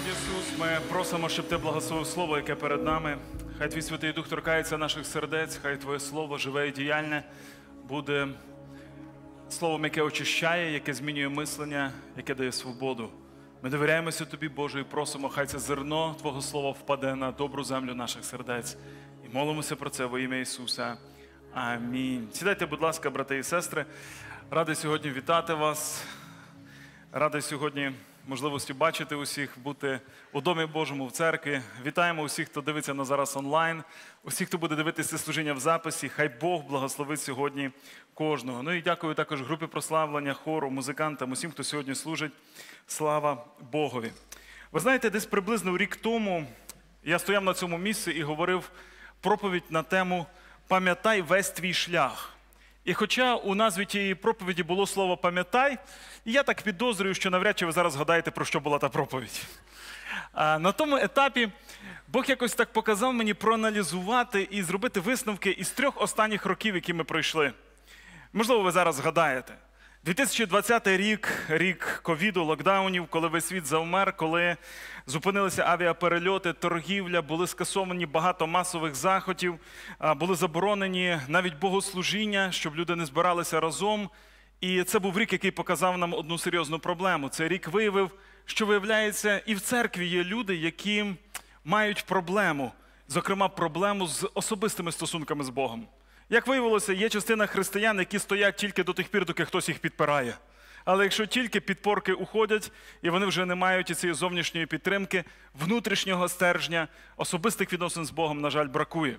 Господь Ісус, ми просимо, щоб ти благословив Слово, яке перед нами. Хай твій святий Дух торкається наших сердець, хай Твоє Слово живе і діяльне, буде словом, яке очищає, яке змінює мислення, яке дає свободу. Ми довіряємося тобі, Боже, і просимо, хай це зерно Твого Слова впаде на добру землю наших сердець. І молимося про це во ім'я Ісуса. Амінь. Сідайте, будь ласка, брати і сестри. Радий сьогодні вітати вас. Радий сьогодні можливості бачити усіх, бути у домі Божому в церкві. Вітаємо усіх, хто дивиться на зараз онлайн, усіх, хто буде дивитися служіння в записі. Хай Бог благословить сьогодні кожного. Ну і дякую також групі прославлення, хору, музикантам, усім, хто сьогодні служить. Слава Богові! Ви знаєте, десь приблизно рік тому я стояв на цьому місці і говорив проповідь на тему Пам'ятай весь твій шлях. І хоча у назві тієї проповіді було слово пам'ятай, я так підозрюю, що навряд чи ви зараз гадаєте, про що була та проповідь. А на тому етапі Бог якось так показав мені проаналізувати і зробити висновки із трьох останніх років, які ми пройшли. Можливо, ви зараз згадаєте. 2020 рік, рік ковіду, локдаунів, коли весь світ завмер, коли зупинилися авіаперельоти, торгівля, були скасовані багато масових заходів, були заборонені навіть богослужіння, щоб люди не збиралися разом. І це був рік, який показав нам одну серйозну проблему. Цей рік виявив, що виявляється, і в церкві є люди, які мають проблему, зокрема, проблему з особистими стосунками з Богом. Як виявилося, є частина християн, які стоять тільки до тих пір, доки хтось їх підпирає. Але якщо тільки підпорки уходять, і вони вже не мають цієї зовнішньої підтримки, внутрішнього стержня, особистих відносин з Богом, на жаль, бракує.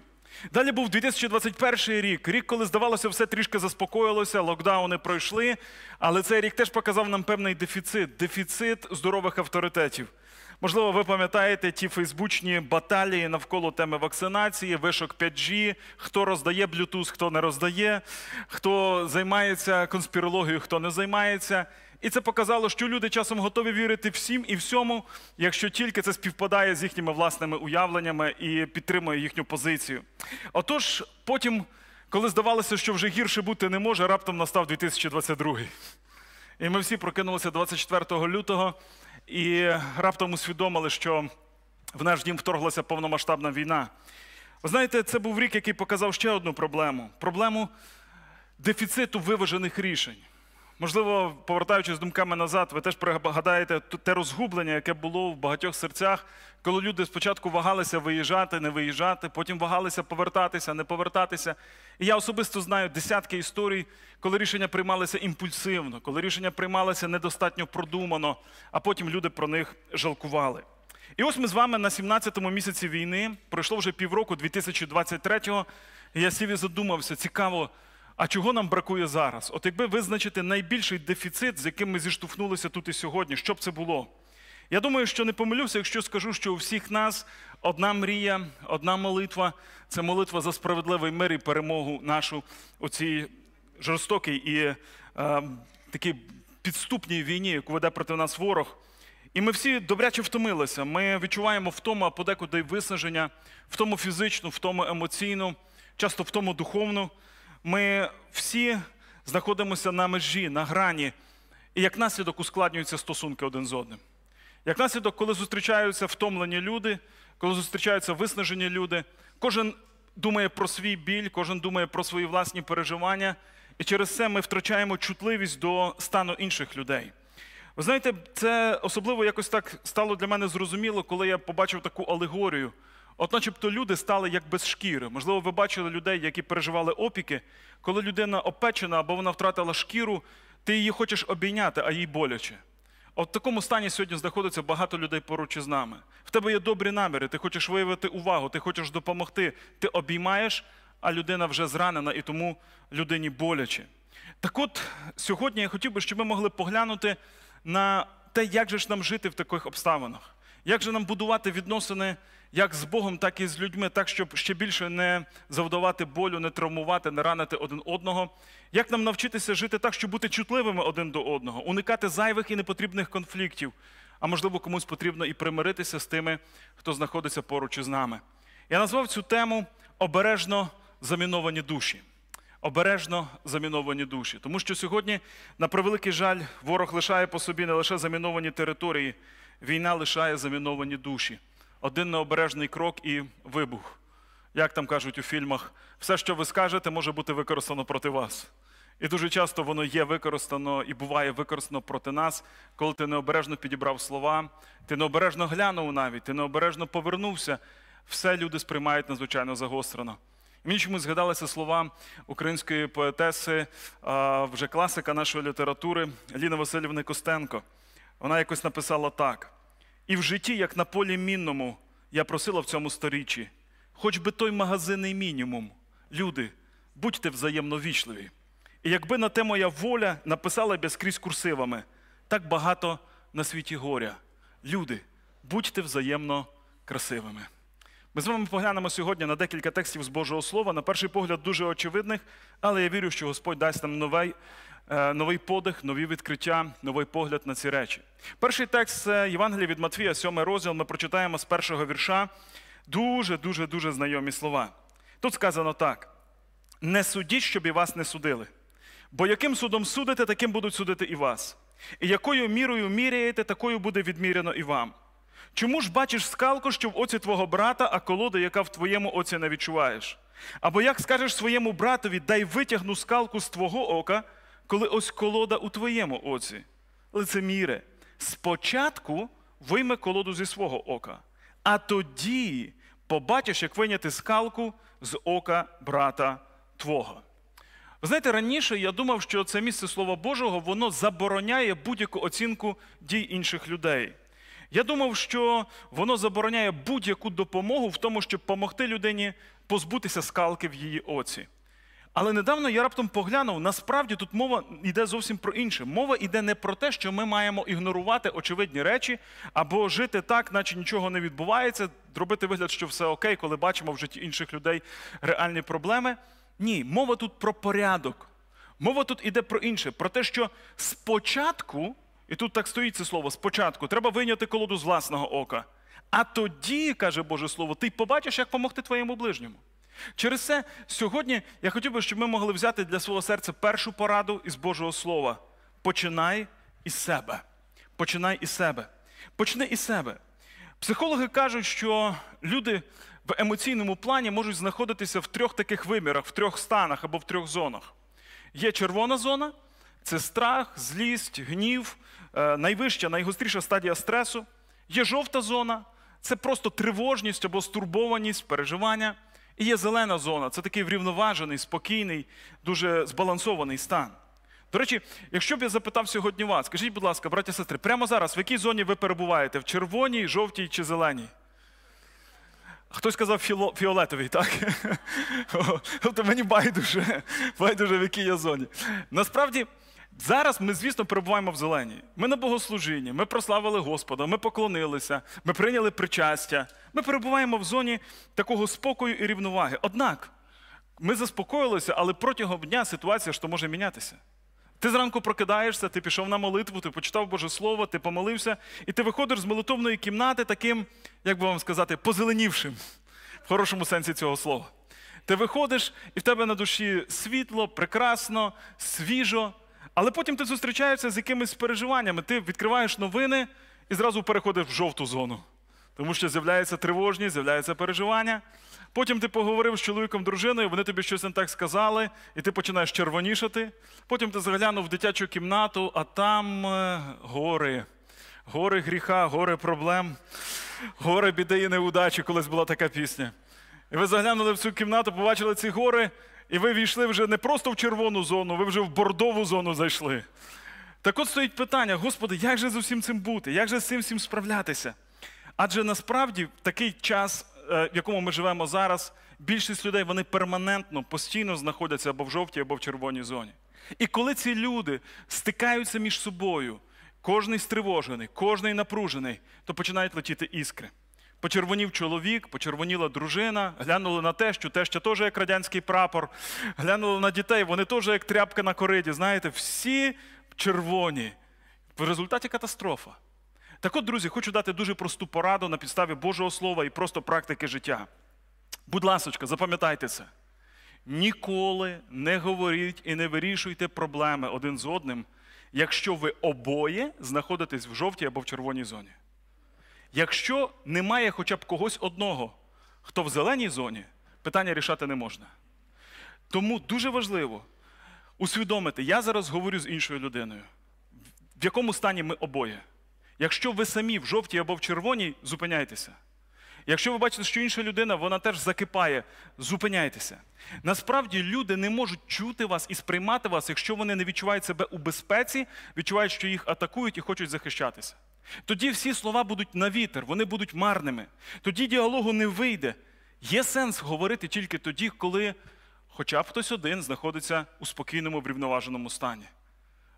Далі був 2021 рік, рік, коли здавалося, все трішки заспокоїлося, локдауни пройшли. Але цей рік теж показав нам певний дефіцит дефіцит здорових авторитетів. Можливо, ви пам'ятаєте ті фейсбучні баталії навколо теми вакцинації, вишок 5G, хто роздає Bluetooth, хто не роздає, хто займається конспірологією, хто не займається. І це показало, що люди часом готові вірити всім і всьому, якщо тільки це співпадає з їхніми власними уявленнями і підтримує їхню позицію. Отож, потім, коли здавалося, що вже гірше бути не може, раптом настав 2022. І ми всі прокинулися 24 лютого і раптом усвідомили, що в наш дім вторглася повномасштабна війна. Ви знаєте, це був рік, який показав ще одну проблему: проблему дефіциту виважених рішень. Можливо, повертаючись думками назад, ви теж пригадаєте те розгублення, яке було в багатьох серцях, коли люди спочатку вагалися виїжджати, не виїжджати, потім вагалися повертатися, не повертатися. І я особисто знаю десятки історій, коли рішення приймалися імпульсивно, коли рішення приймалися недостатньо продумано, а потім люди про них жалкували. І ось ми з вами на 17-му місяці війни пройшло вже півроку 2023-го. і Я сів і задумався, цікаво. А чого нам бракує зараз? От якби визначити найбільший дефіцит, з яким ми зіштовхнулися тут і сьогодні, що б це було? Я думаю, що не помилюся, якщо скажу, що у всіх нас одна мрія, одна молитва це молитва за справедливий мир і перемогу нашу у цій жорстокій і е, такій підступній війні, яку веде проти нас ворог. І ми всі добряче втомилися. Ми відчуваємо втому, а подекуди виснаження, втому фізичну, втому емоційну, часто втому духовну. Ми всі знаходимося на межі, на грані, і як наслідок ускладнюються стосунки один з одним. Як наслідок, коли зустрічаються втомлені люди, коли зустрічаються виснажені люди, кожен думає про свій біль, кожен думає про свої власні переживання, і через це ми втрачаємо чутливість до стану інших людей. Ви знаєте, це особливо якось так стало для мене зрозуміло, коли я побачив таку алегорію. От, начебто, люди стали як без шкіри. Можливо, ви бачили людей, які переживали опіки. Коли людина опечена або вона втратила шкіру, ти її хочеш обійняти, а їй боляче. От в такому стані сьогодні знаходиться багато людей поруч із нами. В тебе є добрі наміри, ти хочеш виявити увагу, ти хочеш допомогти. Ти обіймаєш, а людина вже зранена, і тому людині боляче. Так от сьогодні я хотів би, щоб ми могли поглянути на те, як же ж нам жити в таких обставинах, як же нам будувати відносини як з Богом, так і з людьми, так, щоб ще більше не завдавати болю, не травмувати, не ранити один одного. Як нам навчитися жити так, щоб бути чутливими один до одного, уникати зайвих і непотрібних конфліктів, а можливо, комусь потрібно і примиритися з тими, хто знаходиться поруч із нами. Я назвав цю тему обережно заміновані душі. Обережно заміновані душі. Тому що сьогодні, на превеликий жаль, ворог лишає по собі не лише заміновані території, війна лишає заміновані душі один необережний крок і вибух. Як там кажуть у фільмах, все, що ви скажете, може бути використано проти вас. І дуже часто воно є використано і буває використано проти нас, коли ти необережно підібрав слова, ти необережно глянув навіть, ти необережно повернувся. Все люди сприймають надзвичайно загострено. І мені чомусь згадалися слова української поетеси, вже класика нашої літератури Ліни Васильівни Костенко. Вона якось написала так: і в житті, як на полі мінному, я просила в цьому сторіччі, хоч би той магазинний мінімум. Люди, будьте взаємно вічливі. І якби на те моя воля написала б я скрізь курсивами, так багато на світі горя. Люди, будьте взаємно красивими. Ми з вами поглянемо сьогодні на декілька текстів з Божого Слова, на перший погляд, дуже очевидних, але я вірю, що Господь дасть нам новий Е, новий подих, нові відкриття, новий погляд на ці речі. Перший текст це Євангелія від Матвія, 7 розділ. Ми прочитаємо з першого вірша дуже, дуже, дуже знайомі слова. Тут сказано так: не судіть, щоб і вас не судили. Бо яким судом судите, таким будуть судити і вас. І якою мірою міряєте, такою буде відміряно і вам. Чому ж бачиш скалку, що в оці твого брата, а колода, яка в твоєму оці не відчуваєш? Або як скажеш своєму братові, дай витягну скалку з твого ока, коли ось колода у твоєму оці, лицеміре, спочатку вийме колоду зі свого ока, а тоді побачиш, як вийняти скалку з ока брата твого. Ви знаєте, раніше я думав, що це місце Слова Божого воно забороняє будь-яку оцінку дій інших людей. Я думав, що воно забороняє будь-яку допомогу в тому, щоб допомогти людині позбутися скалки в її оці. Але недавно я раптом поглянув, насправді тут мова йде зовсім про інше. Мова йде не про те, що ми маємо ігнорувати очевидні речі або жити так, наче нічого не відбувається, робити вигляд, що все окей, коли бачимо в житті інших людей реальні проблеми. Ні, мова тут про порядок. Мова тут іде про інше, про те, що спочатку, і тут так стоїть це слово, спочатку треба вийняти колоду з власного ока. А тоді, каже Боже Слово, ти побачиш, як помогти твоєму ближньому. Через це сьогодні я хотів би, щоб ми могли взяти для свого серця першу пораду із Божого Слова. Починай із себе. Починай із себе. Почни із себе. Психологи кажуть, що люди в емоційному плані можуть знаходитися в трьох таких вимірах, в трьох станах або в трьох зонах. Є червона зона це страх, злість, гнів, е, найвища, найгостріша стадія стресу. Є жовта зона це просто тривожність або стурбованість, переживання. І є зелена зона це такий врівноважений, спокійний, дуже збалансований стан. До речі, якщо б я запитав сьогодні вас, скажіть, будь ласка, браття сестри, прямо зараз в якій зоні ви перебуваєте? В червоній, жовтій чи зеленій? Хтось казав фіолетовій, так? Тобто мені байдуже, байдуже в якій я зоні. Насправді, Зараз ми, звісно, перебуваємо в зеленій. Ми на богослужінні, ми прославили Господа, ми поклонилися, ми прийняли причастя. Ми перебуваємо в зоні такого спокою і рівноваги. Однак ми заспокоїлися, але протягом дня ситуація ж то може мінятися. Ти зранку прокидаєшся, ти пішов на молитву, ти почитав Боже Слово, ти помолився, і ти виходиш з молитовної кімнати таким, як би вам сказати, позеленівшим в хорошому сенсі цього слова. Ти виходиш, і в тебе на душі світло, прекрасно, свіжо. Але потім ти зустрічаєшся з якимись переживаннями. Ти відкриваєш новини і зразу переходиш в жовту зону. Тому що з'являється тривожність, з'являється переживання. Потім ти поговорив з чоловіком, дружиною, вони тобі щось не так сказали, і ти починаєш червонішати. Потім ти заглянув в дитячу кімнату, а там е, гори, гори гріха, гори проблем, гори біди і неудачі, колись була така пісня. І ви заглянули в цю кімнату, побачили ці гори, і ви війшли вже не просто в червону зону, ви вже в бордову зону зайшли. Так от стоїть питання: Господи, як же з усім цим бути? Як же з цим всім справлятися? Адже насправді в такий час, е, в якому ми живемо зараз, більшість людей вони перманентно, постійно знаходяться або в жовтій, або в червоній зоні. І коли ці люди стикаються між собою, кожний стривожений, кожний напружений, то починають летіти іскри. Почервонів чоловік, почервоніла дружина, глянули на тещу, теща теж як радянський прапор, глянули на дітей, вони теж як тряпка на кориді. Знаєте, всі червоні. В результаті катастрофа. Так от, друзі, хочу дати дуже просту пораду на підставі Божого Слова і просто практики життя. Будь ласочка, запам'ятайте це. Ніколи не говоріть і не вирішуйте проблеми один з одним, якщо ви обоє знаходитесь в жовтій або в червоній зоні. Якщо немає хоча б когось одного, хто в зеленій зоні, питання рішати не можна. Тому дуже важливо усвідомити, я зараз говорю з іншою людиною, в якому стані ми обоє. Якщо ви самі в жовтій або в червоній, зупиняйтеся. Якщо ви бачите, що інша людина вона теж закипає, зупиняйтеся. Насправді люди не можуть чути вас і сприймати вас, якщо вони не відчувають себе у безпеці, відчувають, що їх атакують і хочуть захищатися. Тоді всі слова будуть на вітер, вони будуть марними. Тоді діалогу не вийде. Є сенс говорити тільки тоді, коли хоча б хтось один знаходиться у спокійному, врівноваженому стані.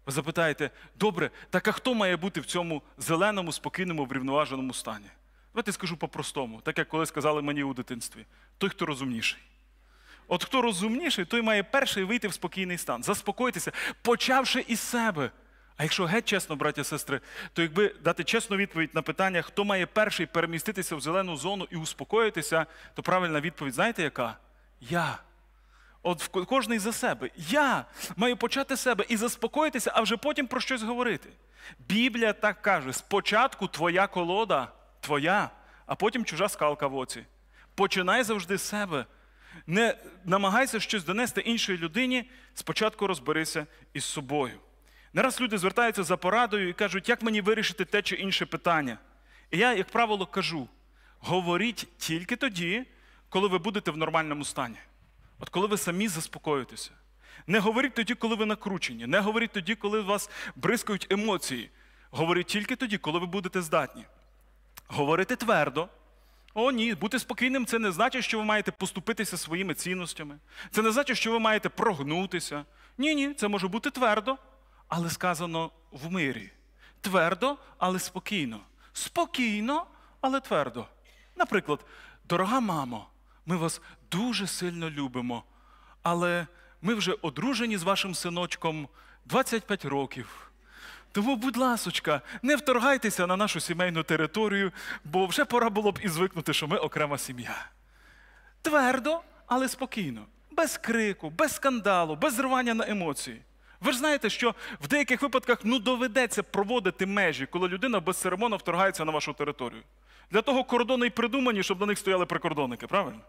Ви запитаєте, добре, так а хто має бути в цьому зеленому, спокійному, врівноваженому стані? Давайте скажу по-простому, так як коли сказали мені у дитинстві: той, хто розумніший. От хто розумніший, той має перший вийти в спокійний стан. Заспокойтеся, почавши із себе. А якщо геть чесно, браття сестри, то якби дати чесну відповідь на питання, хто має перший переміститися в зелену зону і успокоїтися, то правильна відповідь, знаєте, яка? Я. От кожний за себе. Я маю почати себе і заспокоїтися, а вже потім про щось говорити. Біблія так каже: спочатку твоя колода твоя, а потім чужа скалка в оці. Починай завжди з себе. Не намагайся щось донести іншій людині, спочатку розберися із собою. Не раз люди звертаються за порадою і кажуть, як мені вирішити те чи інше питання. І я, як правило, кажу: говоріть тільки тоді, коли ви будете в нормальному стані, от коли ви самі заспокоїтеся. Не говоріть тоді, коли ви накручені, не говоріть тоді, коли вас бризкають емоції. Говоріть тільки тоді, коли ви будете здатні говорити твердо. О, ні, бути спокійним це не значить, що ви маєте поступитися своїми цінностями. Це не значить, що ви маєте прогнутися. Ні, ні, це може бути твердо, але сказано в мирі. Твердо, але спокійно. Спокійно, але твердо. Наприклад, дорога мамо, ми вас дуже сильно любимо, але ми вже одружені з вашим синочком 25 років. Тому, будь ласочка, не вторгайтеся на нашу сімейну територію, бо вже пора було б і звикнути, що ми окрема сім'я. Твердо, але спокійно, без крику, без скандалу, без зривання на емоції. Ви ж знаєте, що в деяких випадках ну, доведеться проводити межі, коли людина безцеремонно вторгається на вашу територію. Для того кордони й придумані, щоб на них стояли прикордонники, правильно?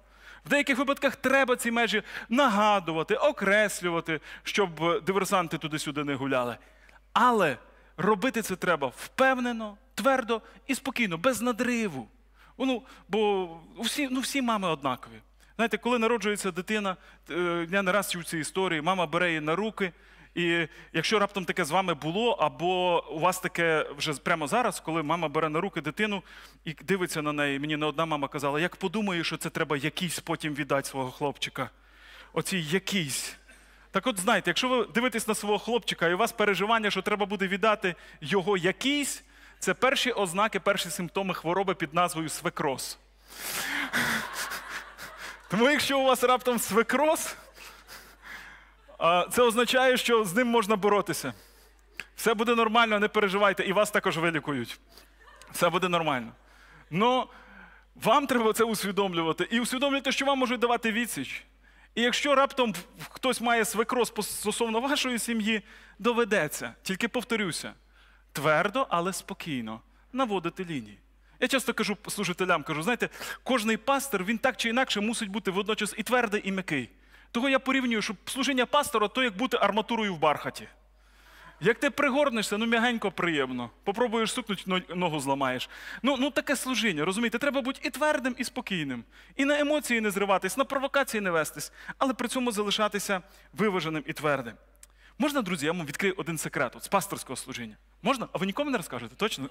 В деяких випадках треба ці межі нагадувати, окреслювати, щоб диверсанти туди-сюди не гуляли. Але робити це треба впевнено, твердо і спокійно, без надриву. Ну, ну Бо всі, ну, всі мами однакові. Знаєте, коли народжується дитина, е, я не раз чув ці історії, мама бере її на руки. І якщо раптом таке з вами було, або у вас таке вже прямо зараз, коли мама бере на руки дитину і дивиться на неї, мені не одна мама казала, як подумаю, що це треба якийсь потім віддати свого хлопчика. Оці якийсь. Так от знаєте, якщо ви дивитесь на свого хлопчика, і у вас переживання, що треба буде віддати його якийсь, це перші ознаки, перші симптоми хвороби під назвою свекроз. Тому якщо у вас раптом свекроз, це означає, що з ним можна боротися. Все буде нормально, не переживайте, і вас також вилікують. Все буде нормально. Но вам треба це усвідомлювати. І усвідомлюйте, що вам можуть давати відсіч. І якщо раптом хтось має свекро стосовно вашої сім'ї, доведеться, тільки повторюся, твердо, але спокійно наводити лінії. Я часто кажу служителям, кажу, знаєте, кожний пастор, він так чи інакше мусить бути водночас і твердий, і м'який. Того я порівнюю, що служення пастора то як бути арматурою в бархаті. Як ти пригорнешся, ну м'ягенько приємно. Попробуєш сукнути, ногу зламаєш. Ну ну таке служіння, розумієте? Треба бути і твердим, і спокійним, і на емоції не зриватись, на провокації не вестись, але при цьому залишатися виваженим і твердим. Можна, друзі, я вам відкрию один секрет от, з пасторського служіння? Можна? А ви нікому не розкажете, точно?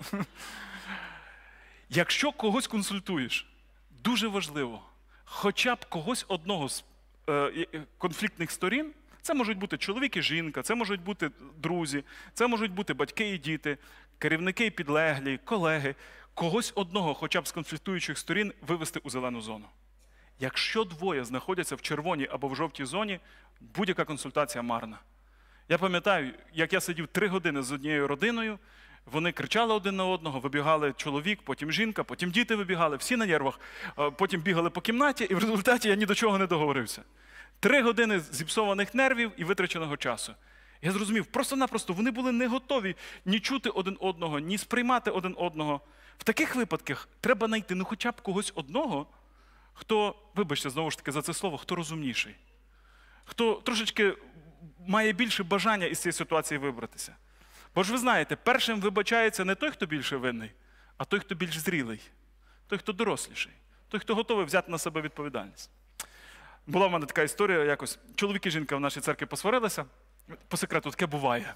Якщо когось консультуєш, дуже важливо, хоча б когось одного з е, конфліктних сторін це можуть бути чоловік і жінка, це можуть бути друзі, це можуть бути батьки і діти, керівники і підлеглі, колеги, когось одного, хоча б з конфліктуючих сторін, вивести у зелену зону. Якщо двоє знаходяться в червоній або в жовтій зоні, будь-яка консультація марна. Я пам'ятаю, як я сидів три години з однією родиною. Вони кричали один на одного, вибігали чоловік, потім жінка, потім діти вибігали, всі на нервах, потім бігали по кімнаті, і в результаті я ні до чого не договорився. Три години зіпсованих нервів і витраченого часу. Я зрозумів, просто-напросто вони були не готові ні чути один одного, ні сприймати один одного. В таких випадках треба знайти ну хоча б когось одного, хто, вибачте, знову ж таки, за це слово, хто розумніший, хто трошечки має більше бажання із цієї ситуації вибратися. Бо ж ви знаєте, першим вибачається не той, хто більше винний, а той, хто більш зрілий, той, хто доросліший, той, хто готовий взяти на себе відповідальність. Була в мене така історія якось. Чоловік і жінка в нашій церкві посварилися. По секрету, таке буває.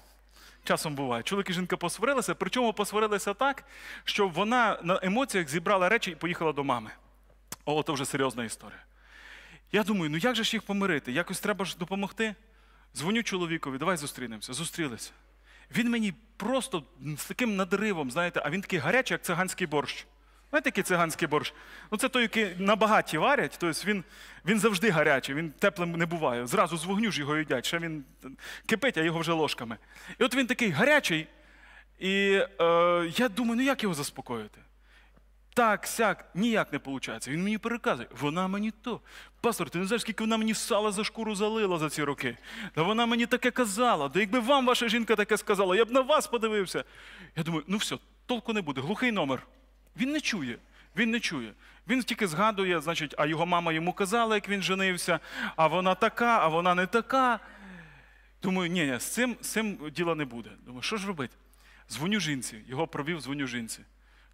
Часом буває. Чоловік і жінка посварилися, причому посварилися так, що вона на емоціях зібрала речі і поїхала до мами. О, це вже серйозна історія. Я думаю, ну як же ж їх помирити? Якось треба ж допомогти. Дзвоню чоловікові, давай зустрінемося. Зустрілися. Він мені просто з таким надривом, знаєте, а він такий гарячий, як циганський борщ. Знаєте, який циганський борщ? Ну це той, який на багаті варять, тобто він він завжди гарячий, він теплим не буває. Зразу з вогню ж його їдять, ще він кипить, а його вже ложками. І от він такий гарячий. І е, я думаю, ну як його заспокоїти? Так, сяк, ніяк не виходить. Він мені переказує, вона мені то. Пастор, ти не знаєш, скільки вона мені сала за шкуру залила за ці роки. Та вона мені таке казала. Та якби вам ваша жінка таке сказала, я б на вас подивився. Я думаю, ну все, толку не буде, глухий номер. Він не чує. Він не чує. Він тільки згадує, значить, а його мама йому казала, як він женився, а вона така, а вона не така. Думаю, ні, ні, з цим з цим діла не буде. Думаю, що ж робити? Дзвоню жінці, його провів дзвоню жінці.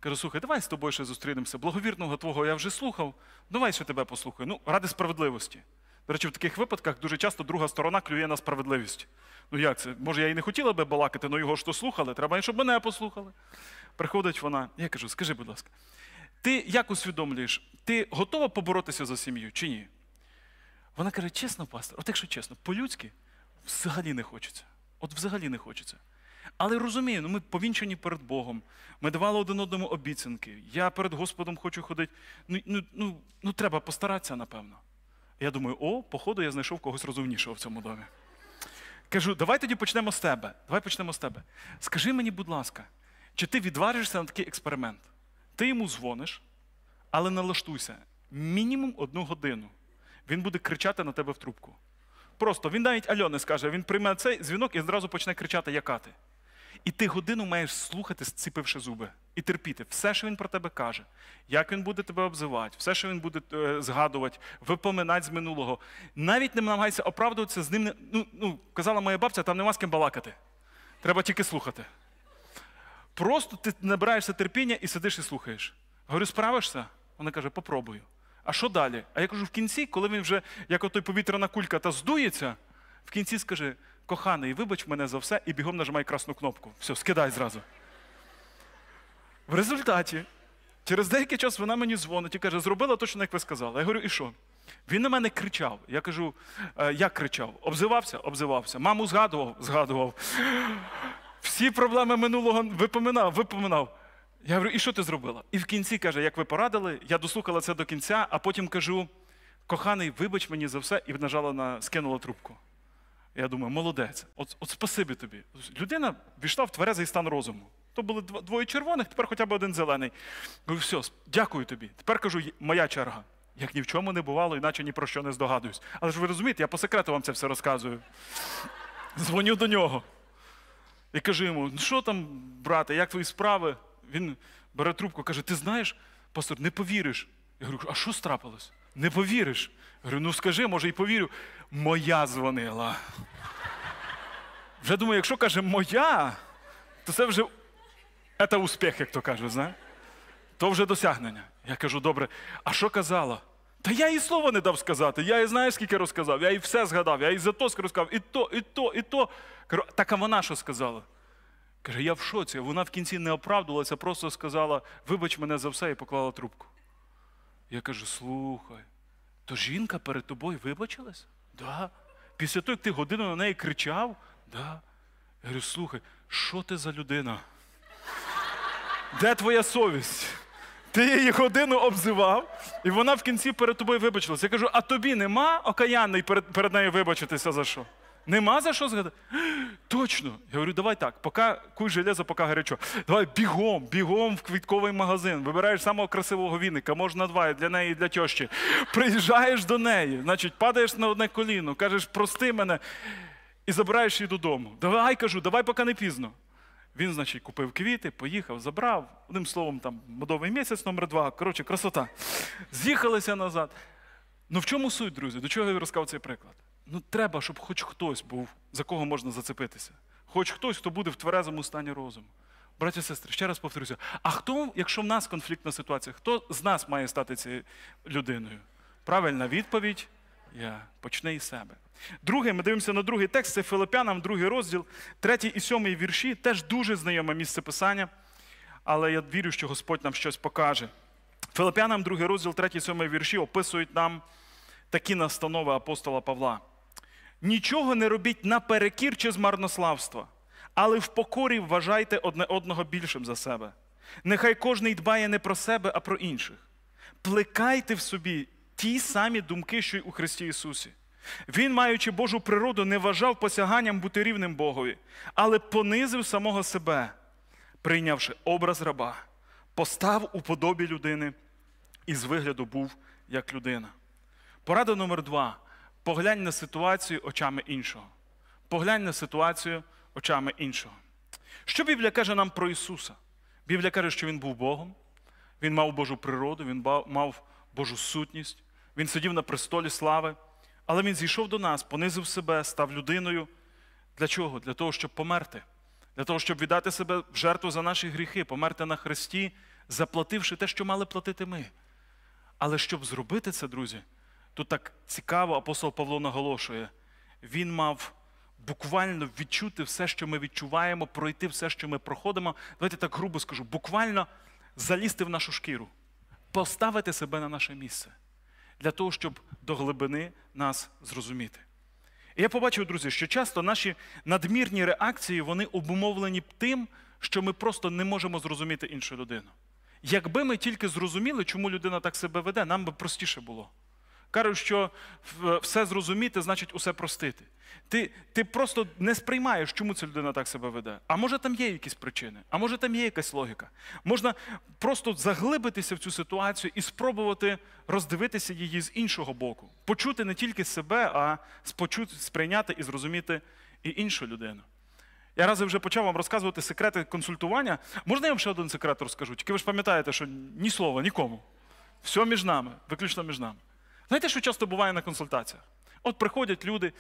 Кажу, слухай, давай з тобою ще зустрінемося. Благовірного твого я вже слухав. Давай ще тебе послухаю. Ну, ради справедливості. До речі, в таких випадках дуже часто друга сторона клює на справедливість. Ну як це? Може, я і не хотіла би балакати, але ну його ж то слухали, треба, щоб мене послухали. Приходить вона, я кажу, скажи, будь ласка, ти як усвідомлюєш, ти готова поборотися за сім'ю чи ні? Вона каже, чесно, пастор, от якщо чесно, по-людськи взагалі не хочеться. От взагалі не хочеться. Але розумію, ну ми повінчені перед Богом, ми давали один одному обіцянки. Я перед Господом хочу ходити. Ну, ну, ну, ну треба постаратися, напевно. Я думаю, о, походу, я знайшов когось розумнішого в цьому домі. Кажу, давай тоді почнемо з тебе. Давай почнемо з тебе. Скажи мені, будь ласка, чи ти відважишся на такий експеримент? Ти йому дзвониш, але налаштуйся мінімум одну годину. Він буде кричати на тебе в трубку. Просто він навіть Альони скаже, він прийме цей дзвінок і зразу почне кричати, яка ти. І ти годину маєш слухати, сціпивши зуби, і терпіти все, що він про тебе каже, як він буде тебе обзивати, все, що він буде е, згадувати, випоминати з минулого. Навіть не намагайся оправдуватися з ним. Не... Ну, ну, казала моя бабця, там нема з ким балакати. Треба тільки слухати. Просто ти набираєшся терпіння і сидиш і слухаєш. Говорю, справишся? Вона каже, попробую. А що далі? А я кажу, в кінці, коли він вже, як отой повітряна кулька, та здується, в кінці скаже коханий, вибач мене за все і бігом нажимай красну кнопку. Все, скидай зразу. В результаті, через деякий час вона мені дзвонить і каже, зробила точно, як ви сказали. Я говорю, і що? Він на мене кричав. Я кажу, «Е, як кричав? Обзивався, обзивався. Маму згадував, згадував. Всі проблеми минулого випоминав, випоминав. Я говорю, і що ти зробила? І в кінці каже, як ви порадили, я дослухала це до кінця, а потім кажу: коханий, вибач мені за все, і нажала на скинула трубку. Я думаю, молодець, от от спасибі тобі. Людина війшла в тверезий стан розуму. То були двоє червоних, тепер хоча б один зелений. Говорю, ну, все, дякую тобі. Тепер кажу, моя черга. Як ні в чому не бувало, іначе ні про що не здогадуюсь. Але ж ви розумієте, я по секрету вам це все розказую. Дзвоню до нього. І кажу йому: ну що там, брате, як твої справи? Він бере трубку, каже: Ти знаєш, пастор, не повіриш. Я говорю, а що страпилось? Не повіриш. Говорю, ну скажи, може, і повірю. Моя дзвонила. Вже думаю, якщо каже моя, то це вже це успіх, як то кажуть, знаєш? то вже досягнення. Я кажу, добре, а що казала? Та я їй слова не дав сказати. Я їй знаю, скільки розказав, я їй все згадав, я їй за то розказав, і то, і то, і то. так а вона що сказала? Каже, я в шоці. Вона в кінці не оправдувалася, просто сказала: вибач мене за все і поклала трубку. Я кажу, слухай, то жінка перед тобою вибачилась? Да. Після того, як ти годину на неї кричав, да. Я говорю, слухай, що ти за людина? Де твоя совість? Ти її годину обзивав, і вона в кінці перед тобою вибачилась. Я кажу, а тобі нема окаянний перед, перед нею вибачитися за що? Нема за що згадати? Точно. Я говорю, давай так, поки куй железо, поки гарячо. Давай бігом, бігом в квітковий магазин. Вибираєш самого красивого віника, можна два і для неї, і для тьощі. Приїжджаєш до неї, значить, падаєш на одне коліно, кажеш, прости мене і забираєш її додому. Давай кажу, давай, поки не пізно. Він, значить, купив квіти, поїхав, забрав. Одним словом, там медовий місяць номер два. Коротше, красота. З'їхалися назад. Ну в чому суть, друзі? До чого я розказав цей приклад? ну треба, щоб хоч хтось був, за кого можна зацепитися. Хоч хтось, хто буде в тверезому стані розуму. Браті і сестри, ще раз повторюся, а хто, якщо в нас конфліктна ситуація, хто з нас має стати цією людиною? Правильна відповідь я почне із себе. Друге, ми дивимося на другий текст, це Филипянам, другий розділ, третій і сьомий вірші, теж дуже знайоме місце писання, але я вірю, що Господь нам щось покаже. Филипянам, другий розділ, третій і сьомий вірші описують нам такі настанови апостола Павла. Нічого не робіть наперекір чи з марнославства, але в покорі вважайте одне одного більшим за себе. Нехай кожний дбає не про себе, а про інших. Плекайте в собі ті самі думки, що й у Христі Ісусі. Він, маючи Божу природу, не вважав посяганням бути рівним Богові, але понизив самого себе, прийнявши образ раба, постав у подобі людини і з вигляду був як людина. Порада номер два. Поглянь на ситуацію очами іншого. Поглянь на ситуацію очами іншого. Що Біблія каже нам про Ісуса? Біблія каже, що Він був Богом, Він мав Божу природу, Він мав Божу сутність, Він сидів на престолі слави, але Він зійшов до нас, понизив себе, став людиною. Для чого? Для того, щоб померти, для того, щоб віддати себе в жертву за наші гріхи, померти на Христі, заплативши те, що мали платити ми. Але щоб зробити це, друзі, Тут так цікаво, апостол Павло наголошує, він мав буквально відчути все, що ми відчуваємо, пройти все, що ми проходимо. Давайте так грубо скажу, буквально залізти в нашу шкіру, поставити себе на наше місце для того, щоб до глибини нас зрозуміти. І я побачив, друзі, що часто наші надмірні реакції вони обумовлені тим, що ми просто не можемо зрозуміти іншу людину. Якби ми тільки зрозуміли, чому людина так себе веде, нам би простіше було. Кажуть, що все зрозуміти значить усе простити. Ти ти просто не сприймаєш, чому ця людина так себе веде. А може там є якісь причини, а може там є якась логіка. Можна просто заглибитися в цю ситуацію і спробувати роздивитися її з іншого боку, почути не тільки себе, а сприйняти і зрозуміти і іншу людину. Я раз вже почав вам розказувати секрети консультування. Можна я вам ще один секрет розкажу? Тільки ви ж пам'ятаєте, що ні слова, нікому. Все між нами, виключно між нами. Знаєте, що часто буває на консультаціях? От приходять люди,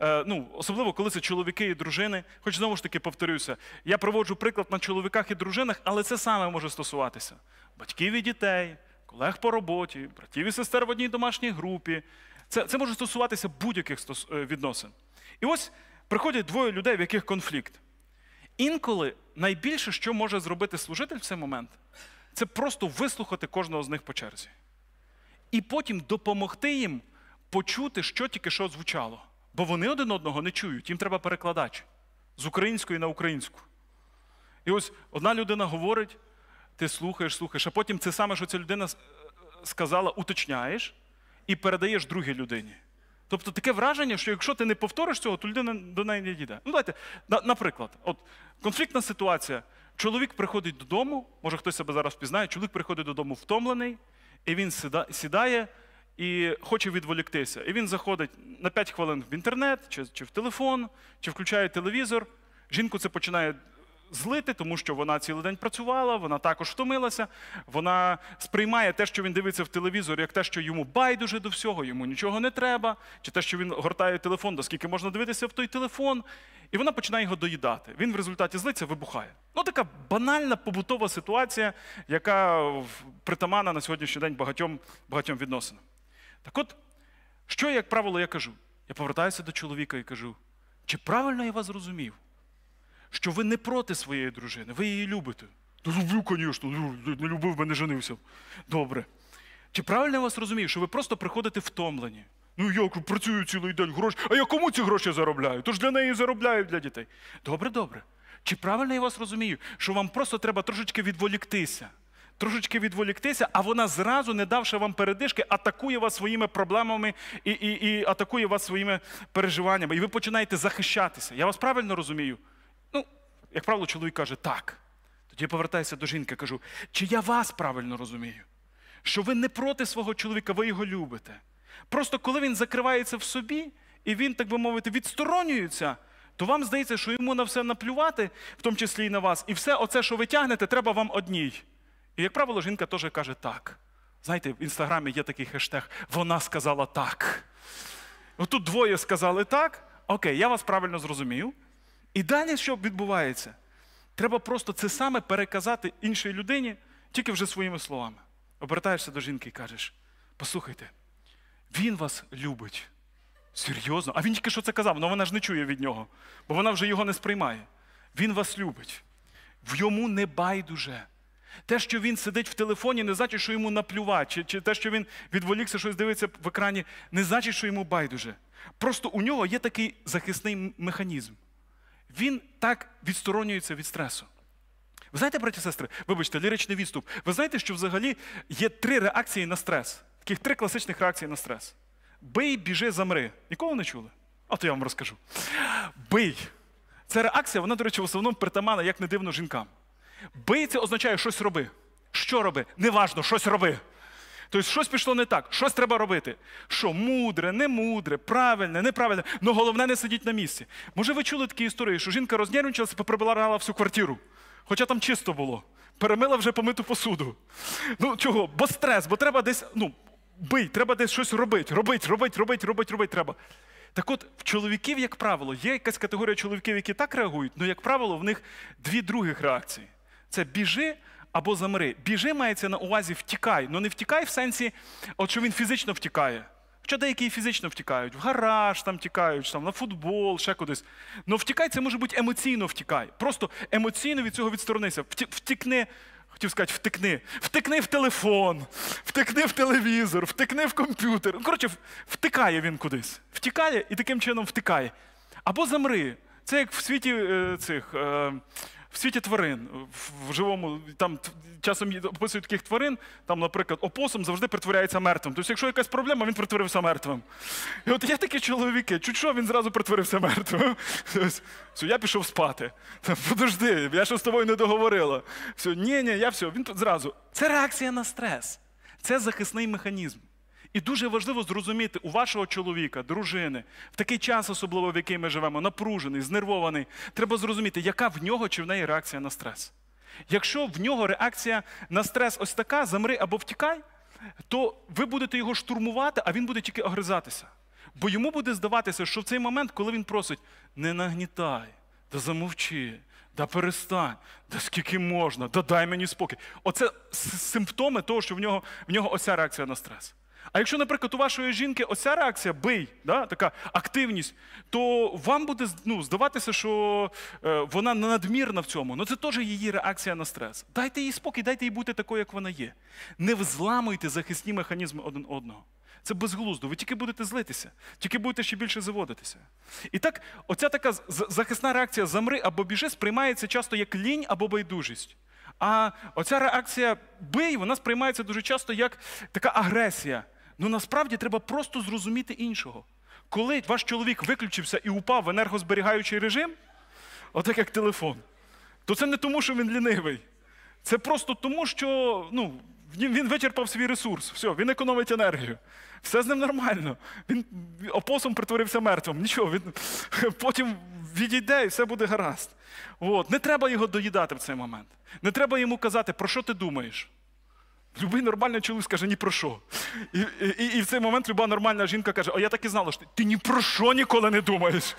е, ну, особливо коли це чоловіки і дружини, хоч знову ж таки повторюся, я проводжу приклад на чоловіках і дружинах, але це саме може стосуватися батьків і дітей, колег по роботі, братів і сестер в одній домашній групі. Це це може стосуватися будь-яких стос... Е, відносин. І ось приходять двоє людей, в яких конфлікт. Інколи найбільше, що може зробити служитель в цей момент, це просто вислухати кожного з них по черзі і потім допомогти їм почути, що тільки що звучало. Бо вони один одного не чують, їм треба перекладач з української на українську. І ось одна людина говорить, ти слухаєш, слухаєш, а потім це саме, що ця людина сказала, уточняєш і передаєш другій людині. Тобто таке враження, що якщо ти не повториш цього, то людина до неї не дійде. Ну, давайте, наприклад, от конфліктна ситуація. Чоловік приходить додому, може хтось себе зараз впізнає, чоловік приходить додому втомлений, і він сідає і хоче відволіктися. І він заходить на 5 хвилин в інтернет, чи, чи в телефон, чи включає телевізор. Жінку це починає злити, тому що вона цілий день працювала, вона також втомилася, вона сприймає те, що він дивиться в телевізор, як те, що йому байдуже до всього, йому нічого не треба, чи те, що він гортає телефон, доскільки можна дивитися в той телефон, і вона починає його доїдати. Він в результаті злиться, вибухає. Ну, така банальна побутова ситуація, яка притамана на сьогоднішній день багатьом, багатьом відносинам. Так от, що, як правило, я кажу? Я повертаюся до чоловіка і кажу, чи правильно я вас зрозумів? що ви не проти своєї дружини, ви її любите. Люблю, звісно, не любив би не женився. Добре. Чи правильно я вас розумію, що ви просто приходите втомлені? Ну я працюю цілий день гроші, а я кому ці гроші заробляю? Тож для неї заробляю для дітей. Добре, добре. Чи правильно я вас розумію, що вам просто треба трошечки відволіктися? Трошечки відволіктися, а вона зразу, не давши вам передишки, атакує вас своїми проблемами і і, і атакує вас своїми переживаннями. І ви починаєте захищатися. Я вас правильно розумію? Як правило, чоловік каже, так. Тоді я повертаюся до жінки кажу, чи я вас правильно розумію, що ви не проти свого чоловіка, ви його любите. Просто коли він закривається в собі, і він, так би мовити, відсторонюється, то вам здається, що йому на все наплювати, в тому числі і на вас, і все оце, що ви тягнете, треба вам одній. І, як правило, жінка теж каже так. Знаєте, в інстаграмі є такий хештег Вона сказала так. Отут двоє сказали так. Окей, я вас правильно зрозумів. І далі що відбувається? Треба просто це саме переказати іншій людині, тільки вже своїми словами. Обертаєшся до жінки і кажеш: послухайте, він вас любить. Серйозно? А він тільки що це казав, але ну вона ж не чує від нього, бо вона вже його не сприймає. Він вас любить. В йому не байдуже. Те, що він сидить в телефоні, не значить, що йому наплювати, чи, чи те, що він відволікся, щось дивиться в екрані, не значить, що йому байдуже. Просто у нього є такий захисний механізм він так відсторонюється від стресу. Ви знаєте, браті і сестри, вибачте, ліричний відступ. Ви знаєте, що взагалі є три реакції на стрес, таких три класичних реакції на стрес: бий, біжи, замри. Нікого не чули? А то я вам розкажу. Бий. Ця реакція, вона, до речі, в основному притамана, як не дивно, жінкам. Бий це означає щось роби. Що роби? Неважно, щось роби. Тобто, щось пішло не так. Щось треба робити. Що мудре, не мудре, правильне, неправильне. Ну головне не сидіть на місці. Може, ви чули такі історії, що жінка рознервничалася, поприбирала всю квартиру, хоча там чисто було. Перемила вже помиту посуду. Ну чого? Бо стрес, бо треба десь, ну, бий, треба десь щось робити. Робить, робить, робить, робить, робить треба. Так от, в чоловіків, як правило, є якась категорія чоловіків, які так реагують, але, ну, як правило, в них дві других реакції: це біжи або замри. Біжи, мається на увазі втікай. Ну не втікай в сенсі, от що він фізично втікає. Що деякі фізично втікають, в гараж там тікають, там, на футбол, ще кудись. Ну втікай, це може бути емоційно втікай. Просто емоційно від цього відсторонися. Втікни, хотів сказати, втикни. Втикни в телефон, втикни в телевізор, втикни в комп'ютер. Ну, коротше, втикає він кудись. Втікає і таким чином втикає. Або замри. Це як в світі е, цих. Е, в світі тварин, в живому, там часом описують таких тварин, там, наприклад, опосум завжди притворяється мертвим. Тобто, якщо якась проблема, він притворився мертвим. І от є такі чоловіки, чуть що він зразу притворився мертвим. Все, Я пішов спати. Подожди, я що з тобою не договорила. Все, ні, ні, я все, він зразу. Це реакція на стрес, це захисний механізм. І дуже важливо зрозуміти у вашого чоловіка, дружини, в такий час, особливо в який ми живемо, напружений, знервований, треба зрозуміти, яка в нього чи в неї реакція на стрес. Якщо в нього реакція на стрес ось така, замри або втікай, то ви будете його штурмувати, а він буде тільки огризатися. Бо йому буде здаватися, що в цей момент, коли він просить, не нагнітай, да замовчи, да перестань, да скільки можна, да дай мені спокій. Оце симптоми того, що в нього, в нього ося реакція на стрес. А якщо, наприклад, у вашої жінки оця реакція бий, да, така активність, то вам буде ну, здаватися, що е, вона надмірна в цьому. Ну це теж її реакція на стрес. Дайте їй спокій, дайте їй бути такою, як вона є. Не взламуйте захисні механізми один одного. Це безглуздо. Ви тільки будете злитися, тільки будете ще більше заводитися. І так, оця така захисна реакція замри або біжи сприймається часто як лінь або байдужість. А оця реакція бий, вона сприймається дуже часто як така агресія. Ну насправді треба просто зрозуміти іншого. Коли ваш чоловік виключився і упав в енергозберігаючий режим, отак як телефон, то це не тому, що він лінивий. Це просто тому, що ну, він вичерпав свій ресурс. Все, він економить енергію. Все з ним нормально. Він опосом притворився мертвим. Нічого, він потім відійде і все буде гаразд. От. Не треба його доїдати в цей момент. Не треба йому казати, про що ти думаєш. Любий нормальний чоловік скаже ні про що. І, і, і в цей момент люба нормальна жінка каже, а я так і знала, що ти, ні про що ніколи не думаєш.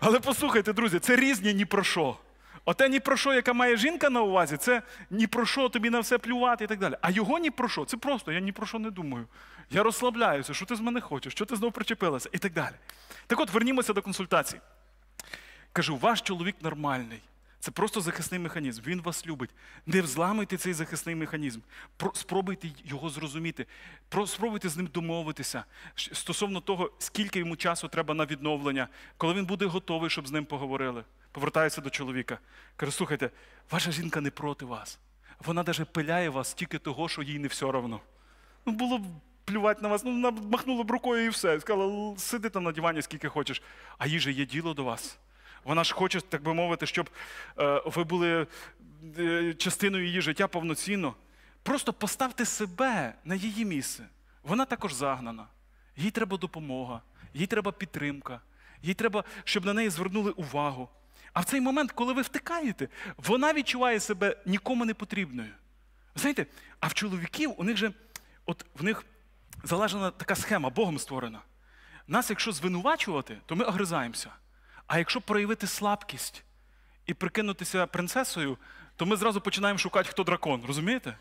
Але послухайте, друзі, це різні ні про що. Оте ні про що, яка має жінка на увазі, це ні про що тобі на все плювати і так далі. А його ні про що, це просто, я ні про що не думаю. Я розслабляюся, що ти з мене хочеш, що ти знову причепилася і так далі. Так от, вернімося до консультації. Кажу, ваш чоловік нормальний. Це просто захисний механізм. Він вас любить. Не взламуйте цей захисний механізм. Спробуйте його зрозуміти. Спробуйте з ним домовитися стосовно того, скільки йому часу треба на відновлення, коли він буде готовий, щоб з ним поговорили. Повертаюся до чоловіка. Каже, слухайте, ваша жінка не проти вас. Вона навіть пиляє вас тільки того, що їй не все одно. Ну, було б плювати на вас, ну, вона махнула б рукою і все. Сказала, сиди там на дивані, скільки хочеш, а їй же є діло до вас. Вона ж хоче, так би мовити, щоб е, ви були е, частиною її життя повноцінно. Просто поставте себе на її місце. Вона також загнана. Їй треба допомога, їй треба підтримка, їй треба, щоб на неї звернули увагу. А в цей момент, коли ви втикаєте, вона відчуває себе нікому не потрібною. Знаєте, а в чоловіків у них же, от в них залежена така схема, Богом створена. Нас, якщо звинувачувати, то ми огризаємося. А якщо проявити слабкість і прикинутися принцесою, то ми зразу починаємо шукати, хто дракон, розумієте?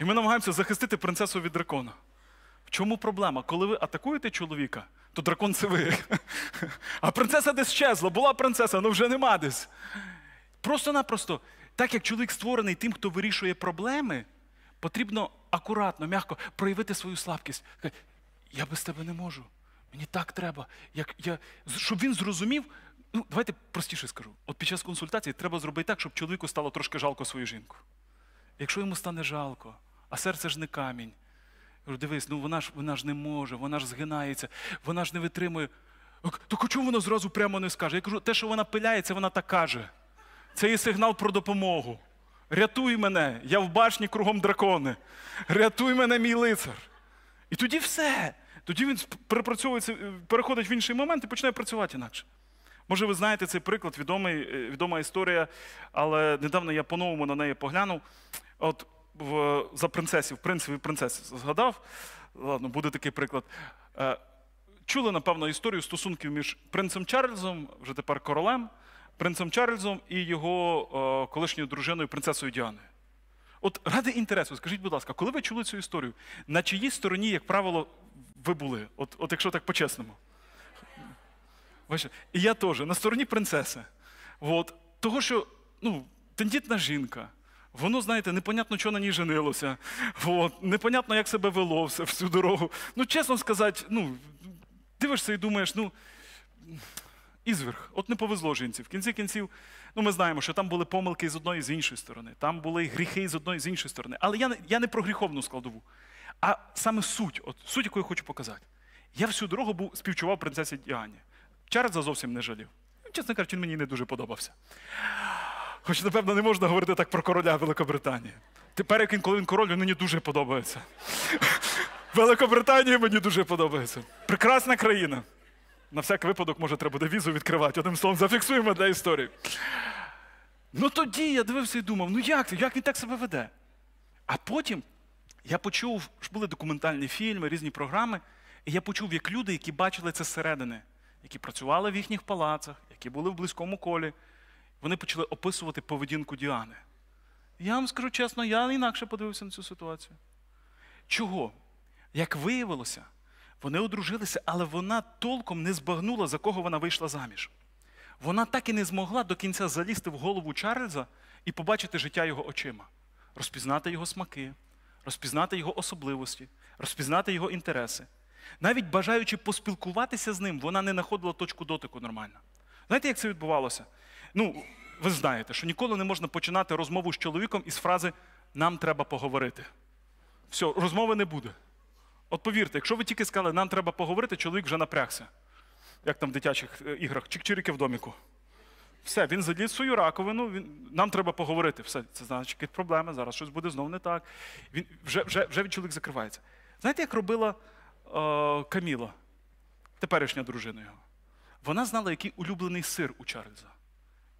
І ми намагаємося захистити принцесу від дракона. В чому проблема? Коли ви атакуєте чоловіка, то дракон це ви. А принцеса десь щезла, була принцеса, але ну вже нема десь. Просто-напросто, так як чоловік створений тим, хто вирішує проблеми, потрібно акуратно, м'яко проявити свою слабкість. Я без тебе не можу. Мені так треба, як я, щоб він зрозумів, Ну, давайте простіше скажу. От під час консультації треба зробити так, щоб чоловіку стало трошки жалко свою жінку. Якщо йому стане жалко, а серце ж не камінь. Говорю, дивись, ну вона ж вона ж не може, вона ж згинається, вона ж не витримує. Так чому вона зразу прямо не скаже? Я кажу, те, що вона пиляється, вона так каже. Це її сигнал про допомогу. Рятуй мене, я в башні кругом дракони. Рятуй мене, мій лицар. І тоді все. Тоді він перепрацьовується, е, переходить в інший момент і починає працювати інакше. Може, ви знаєте цей приклад, відомий, е, відома історія, але недавно я по-новому на неї поглянув. От в, за принцесів, принців і принцес згадав. Ладно, буде такий приклад. Е, чули, напевно, історію стосунків між принцем Чарльзом, вже тепер королем, принцем Чарльзом і його е, колишньою дружиною, принцесою Діаною. От ради інтересу, скажіть, будь ласка, коли ви чули цю історію, на чиїй стороні, як правило, ви були? От, от якщо так по-чесному? І я теж на стороні принцеси. От. Того, що ну, тендітна жінка, воно, знаєте, непонятно, чого на ній женилося, От. непонятно, як себе вело все, всю дорогу. Ну, чесно сказати, ну, дивишся і думаєш, ну. Ізверх, от не повезло жінці. В кінці кінців, ну ми знаємо, що там були помилки з одної і з іншої сторони, там були гріхи з одної і з іншої сторони. Але я не, я не про гріховну складову, а саме суть, от суть, яку я хочу показати. Я всю дорогу був співчував принцесі Діані. Чарльза зовсім не жалів. Чесно кажучи, він мені не дуже подобався. Хоч, напевно, не можна говорити так про короля Великобританії. Тепер, як він, коли він король, він мені дуже подобається. Великобританія мені дуже подобається. Прекрасна країна. На всякий випадок, може, треба буде візу відкривати. Одним словом, зафіксуємо для історії. Ну тоді я дивився і думав, ну як як він так себе веде? А потім я почув, що були документальні фільми, різні програми, і я почув, як люди, які бачили це зсередини які працювали в їхніх палацах, які були в близькому колі, вони почали описувати поведінку Діани. Я вам скажу чесно, я інакше подивився на цю ситуацію. Чого? Як виявилося, вони одружилися, але вона толком не збагнула, за кого вона вийшла заміж. Вона так і не змогла до кінця залізти в голову Чарльза і побачити життя його очима, розпізнати його смаки, розпізнати його особливості, розпізнати його інтереси. Навіть бажаючи поспілкуватися з ним, вона не знаходила точку дотику нормально. Знаєте, як це відбувалося? Ну, ви знаєте, що ніколи не можна починати розмову з чоловіком із фрази нам треба поговорити. Все, розмови не буде. От повірте, якщо ви тільки сказали, нам треба поговорити, чоловік вже напрягся, як там в дитячих е, іграх, чик-чирики в доміку. Все, він заліз свою раковину, він, нам треба поговорити. Все, це значить проблеми, зараз щось буде знову не так. Він вже, вже, вже від чоловік закривається. Знаєте, як робила Е, Каміла, теперішня дружина його, вона знала, який улюблений сир у Чарльза.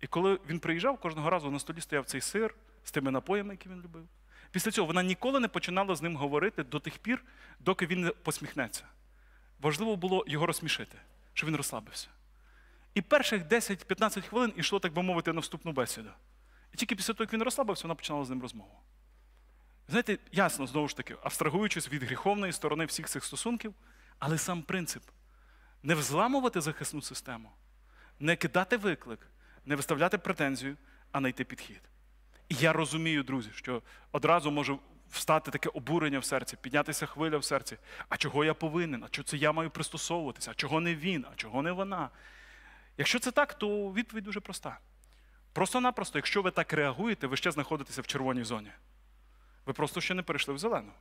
І коли він приїжджав, кожного разу на столі стояв цей сир з тими напоями, які він любив. Після цього вона ніколи не починала з ним говорити до тих пір, доки він не посміхнеться. Важливо було його розсмішити, щоб він розслабився. І перших 10-15 хвилин йшло, так би мовити, на вступну бесіду. І тільки після того, як він розслабився, вона починала з ним розмову. Знаєте, ясно, знову ж таки, абстрагуючись від гріховної сторони всіх цих стосунків, але сам принцип не взламувати захисну систему, не кидати виклик, не виставляти претензію, а знайти підхід. І я розумію, друзі, що одразу може встати таке обурення в серці, піднятися хвиля в серці. А чого я повинен? А чого це я маю пристосовуватися? А чого не він, а чого не вона? Якщо це так, то відповідь дуже проста. Просто-напросто, якщо ви так реагуєте, ви ще знаходитеся в червоній зоні. Ви просто ще не перейшли в зелену.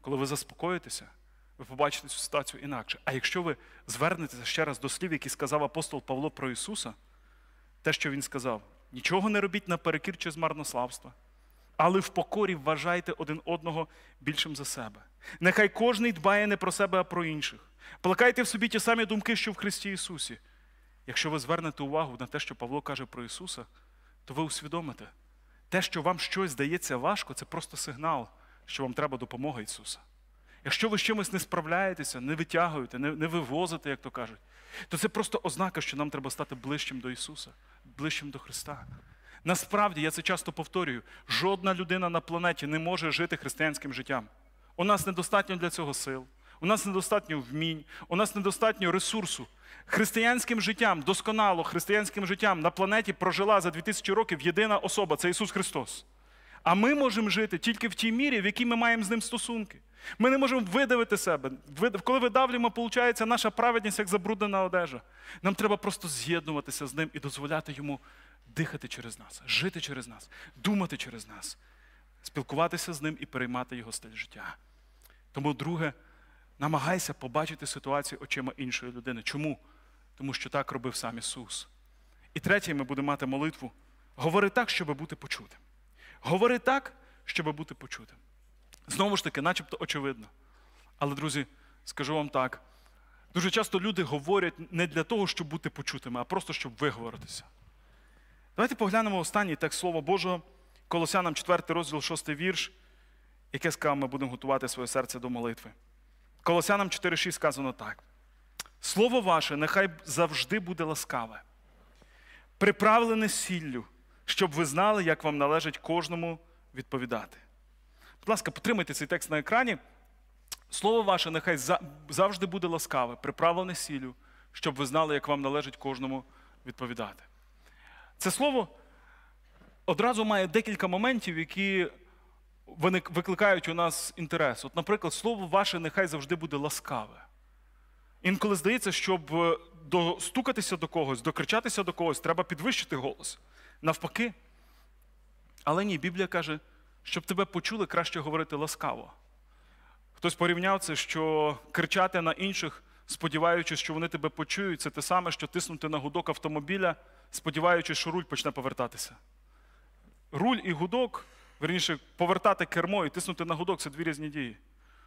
Коли ви заспокоїтеся, ви побачите цю ситуацію інакше. А якщо ви звернетеся ще раз до слів, які сказав апостол Павло про Ісуса, те, що Він сказав, нічого не робіть наперекір чи з марнославства, але в покорі вважайте один одного більшим за себе. Нехай кожний дбає не про себе, а про інших. Плакайте в собі ті самі думки, що в Христі Ісусі. Якщо ви звернете увагу на те, що Павло каже про Ісуса, то ви усвідомите, те, що вам щось здається важко, це просто сигнал, що вам треба допомога Ісуса. Якщо ви з чимось не справляєтеся, не витягуєте, не, не вивозите, як то кажуть, то це просто ознака, що нам треба стати ближчим до Ісуса, ближчим до Христа. Насправді, я це часто повторюю: жодна людина на планеті не може жити християнським життям. У нас недостатньо для цього сил у нас недостатньо вмінь, у нас недостатньо ресурсу. Християнським життям, досконало християнським життям на планеті прожила за 2000 років єдина особа це Ісус Христос. А ми можемо жити тільки в тій мірі, в якій ми маємо з ним стосунки. Ми не можемо видавити себе. Коли видавлюємо, виходить, наша праведність як забруднена одежа. Нам треба просто з'єднуватися з ним і дозволяти йому дихати через нас, жити через нас, думати через нас, спілкуватися з ним і переймати його стиль життя. Тому, друге намагайся побачити ситуацію очима іншої людини. Чому? Тому що так робив сам Ісус. І третє, ми будемо мати молитву. Говори так, щоб бути почутим. Говори так, щоб бути почутим. Знову ж таки, начебто очевидно. Але, друзі, скажу вам так: дуже часто люди говорять не для того, щоб бути почутими, а просто щоб виговоритися. Давайте поглянемо останній текст Слова Божого, Колосянам 4 розділ, 6 вірш, яке сказав, ми будемо готувати своє серце до молитви. Колосянам 4,6 сказано так. Слово ваше нехай завжди буде ласкаве, приправлене сіллю, щоб ви знали, як вам належить кожному відповідати. Будь ласка, підтримайте цей текст на екрані. Слово ваше нехай завжди буде ласкаве, приправлене сіллю, щоб ви знали, як вам належить кожному відповідати. Це слово одразу має декілька моментів, які вони викликають у нас інтерес. От, наприклад, слово ваше нехай завжди буде ласкаве. Інколи здається, щоб е, достукатися до когось, докричатися до когось, треба підвищити голос. Навпаки. Але ні, Біблія каже, щоб тебе почули, краще говорити ласкаво. Хтось порівняв це, що кричати на інших, сподіваючись, що вони тебе почують, це те саме, що тиснути на гудок автомобіля, сподіваючись, що руль почне повертатися. Руль і гудок верніше, повертати кермо і тиснути на гудок це дві різні дії.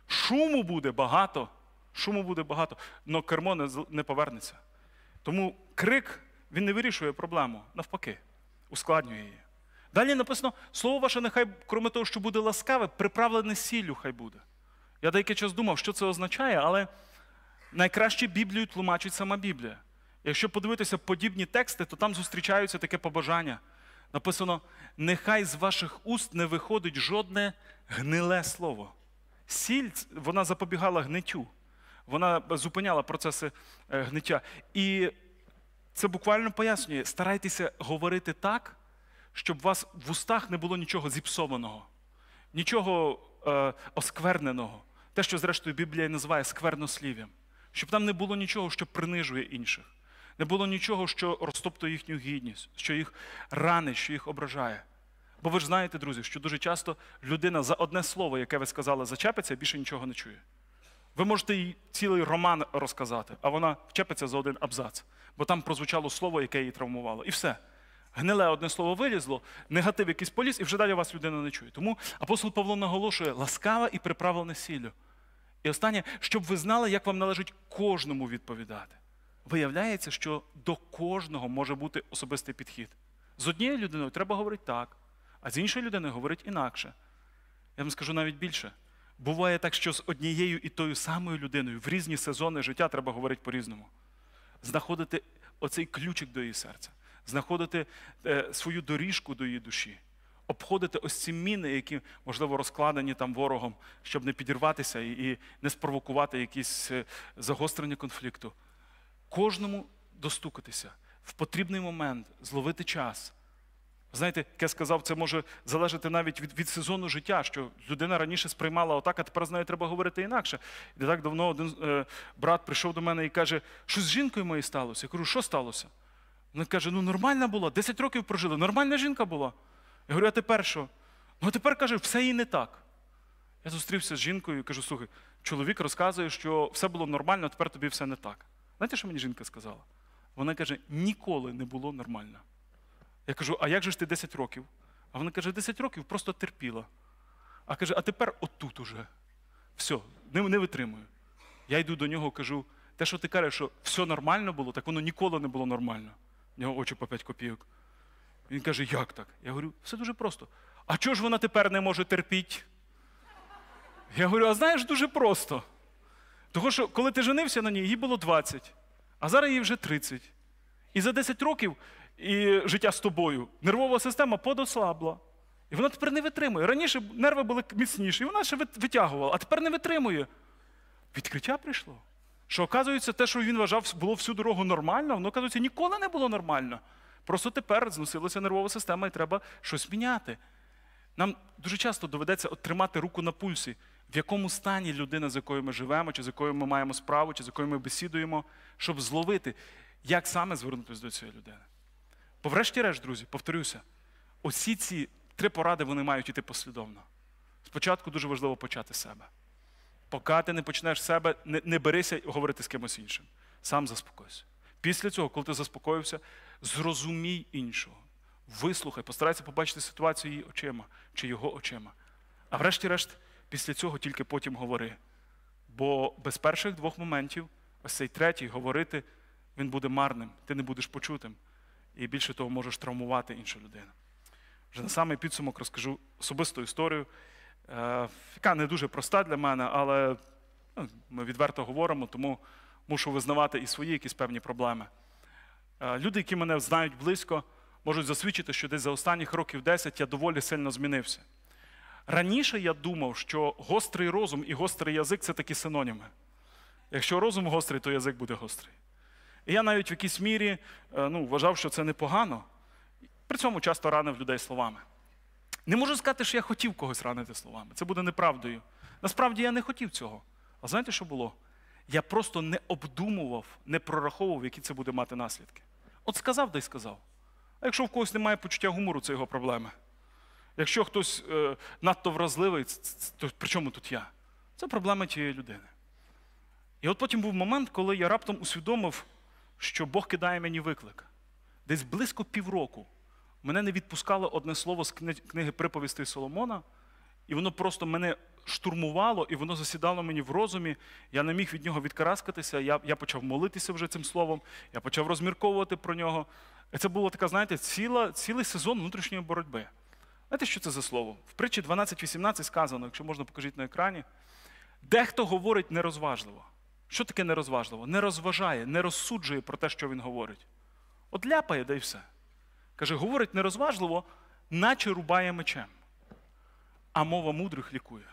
Шуму буде багато, шуму буде багато, але кермо не повернеться. Тому крик він не вирішує проблему, навпаки, ускладнює її. Далі написано: слово ваше, нехай, крім того, що буде ласкаве, приправлене сіллю, хай буде. Я деякий час думав, що це означає, але найкраще Біблію тлумачить сама Біблія. Якщо подивитися подібні тексти, то там зустрічаються таке побажання. Написано: нехай з ваших уст не виходить жодне гниле слово. Сіль вона запобігала гнитю, вона зупиняла процеси е, гниття. І це буквально пояснює: старайтеся говорити так, щоб у вас в устах не було нічого зіпсованого, нічого е, оскверненого. Те, що, зрештою, Біблія називає сквернослів'ям, щоб там не було нічого, що принижує інших. Не було нічого, що розтоптує їхню гідність, що їх ранить, що їх ображає. Бо ви ж знаєте, друзі, що дуже часто людина за одне слово, яке ви сказали, зачепиться, більше нічого не чує. Ви можете їй цілий роман розказати, а вона вчепиться за один абзац, бо там прозвучало слово, яке її травмувало. І все. Гниле одне слово вилізло, негатив якийсь поліз, і вже далі вас людина не чує. Тому апостол Павло наголошує, ласкава і приправлене сіллю. І останнє, щоб ви знали, як вам належить кожному відповідати виявляється, що до кожного може бути особистий підхід. З однією людиною треба говорити так, а з іншою людиною говорить інакше. Я вам скажу навіть більше. Буває так, що з однією і тою самою людиною в різні сезони життя треба говорити по-різному. Знаходити оцей ключик до її серця, знаходити е, свою доріжку до її душі, обходити ось ці міни, які, можливо, розкладені там ворогом, щоб не підірватися і не спровокувати якісь е, загострення конфлікту кожному достукатися в потрібний момент, зловити час. Знаєте, як я сказав, це може залежати навіть від від сезону життя, що людина раніше сприймала отак, а тепер з нею треба говорити інакше. І не так давно один е, брат прийшов до мене і каже, що з жінкою моєю сталося? Я кажу, що сталося? Вона каже, ну нормальна була, 10 років прожили, нормальна жінка була. Я говорю, а тепер що? Ну а тепер каже, все їй не так. Я зустрівся з жінкою і кажу, слухай, чоловік розказує, що все було нормально, а тепер тобі все не так. Знаєте, що мені жінка сказала? Вона каже, ніколи не було нормально. Я кажу, а як же ж ти 10 років? А вона каже, 10 років просто терпіла. А каже, а тепер отут уже. Все, не, не витримую. Я йду до нього кажу, те, що ти кажеш, що все нормально було, так воно ніколи не було нормально. У нього очі по 5 копійок. Він каже, як так? Я говорю, все дуже просто. А чого ж вона тепер не може терпіти? Я говорю, а знаєш, дуже просто. Тому що, коли ти женився на ній, їй було 20, а зараз їй вже 30. І за 10 років і життя з тобою нервова система подослабла. І вона тепер не витримує. Раніше нерви були міцніші, і вона ще витягувала, а тепер не витримує. Відкриття прийшло. Що, оказується, те, що він вважав, було всю дорогу нормально, воно, оказується, ніколи не було нормально. Просто тепер зносилася нервова система і треба щось міняти. Нам дуже часто доведеться тримати руку на пульсі в якому стані людина, з якою ми живемо, чи з якою ми маємо справу, чи з якою ми бесідуємо, щоб зловити, як саме звернутися до цієї людини. Бо, врешті-решт, друзі, повторюся, усі ці три поради вони мають іти послідовно. Спочатку дуже важливо почати з себе. Поки ти не почнеш з себе, не, не берися говорити з кимось іншим. Сам заспокойся. Після цього, коли ти заспокоївся, зрозумій іншого. Вислухай, постарайся побачити ситуацію її очима чи його очима. А врешті-решт, після цього тільки потім говори. Бо без перших двох моментів, ось цей третій, говорити, він буде марним, ти не будеш почутим. І більше того, можеш травмувати іншу людину. Вже на самий підсумок розкажу особисту історію, е, яка не дуже проста для мене, але ну, ми відверто говоримо, тому мушу визнавати і свої якісь певні проблеми. Е, люди, які мене знають близько, можуть засвідчити, що десь за останніх років 10 я доволі сильно змінився. Раніше я думав, що гострий розум і гострий язик це такі синоніми. Якщо розум гострий, то язик буде гострий. І я навіть в якійсь мірі е, ну, вважав, що це непогано. При цьому часто ранив людей словами. Не можу сказати, що я хотів когось ранити словами. Це буде неправдою. Насправді я не хотів цього. А знаєте, що було? Я просто не обдумував, не прораховував, які це буде мати наслідки. От сказав да й сказав. А якщо в когось немає почуття гумору, це його проблеми. Якщо хтось е, надто вразливий, то при чому тут я? Це проблема тієї людини. І от потім був момент, коли я раптом усвідомив, що Бог кидає мені виклик. Десь близько півроку мене не відпускало одне слово з книги приповістей Соломона, і воно просто мене штурмувало, і воно засідало мені в розумі. Я не міг від нього відкараскатися, я я почав молитися вже цим словом, я почав розмірковувати про нього. І це була така, знаєте, ціла, цілий сезон внутрішньої боротьби. Знаєте, що це за слово? В притчі 12.18 сказано, якщо можна покажіть на екрані. Дехто говорить нерозважливо. Що таке нерозважливо? Не розважає, не розсуджує про те, що він говорить. От ляпає, да і все. Каже, говорить нерозважливо, наче рубає мечем. А мова мудрих лікує.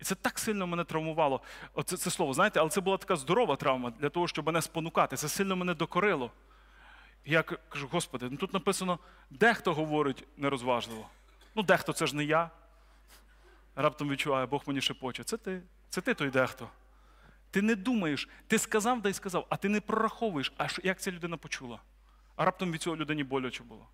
І це так сильно мене травмувало. Оце це слово, знаєте, але це була така здорова травма для того, щоб мене спонукати. Це сильно мене докорило. Я кажу, Господи, ну тут написано, дехто говорить нерозважливо. Ну, дехто це ж не я. Раптом відчуває, Бог мені шепоче. Це ти, це ти той дехто. Ти не думаєш, ти сказав да й сказав, а ти не прораховуєш, а як ця людина почула. А раптом від цього людині боляче було.